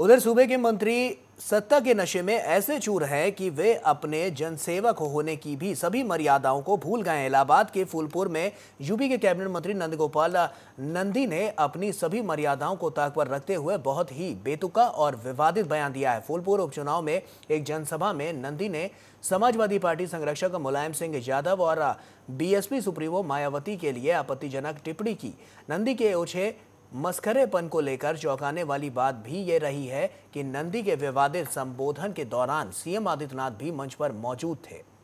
उधर सूबे के मंत्री सत्ता के नशे में ऐसे चूर हैं कि वे अपने जनसेवक होने की भी सभी मर्यादाओं को भूल गए इलाहाबाद के फूलपुर में यूपी के कैबिनेट मंत्री नंदगोपाल नंदी ने अपनी सभी मर्यादाओं को ताक पर रखते हुए बहुत ही बेतुका और विवादित बयान दिया है फूलपुर उपचुनाव में एक जनसभा में नंदी ने समाजवादी पार्टी संरक्षक मुलायम सिंह यादव और बीएसपी सुप्रीमो मायावती के लिए आपत्तिजनक टिप्पणी की नंदी के ओछे मस्करेपन को लेकर चौंकाने वाली बात भी ये रही है कि नंदी के विवादित संबोधन के दौरान सीएम आदित्यनाथ भी मंच पर मौजूद थे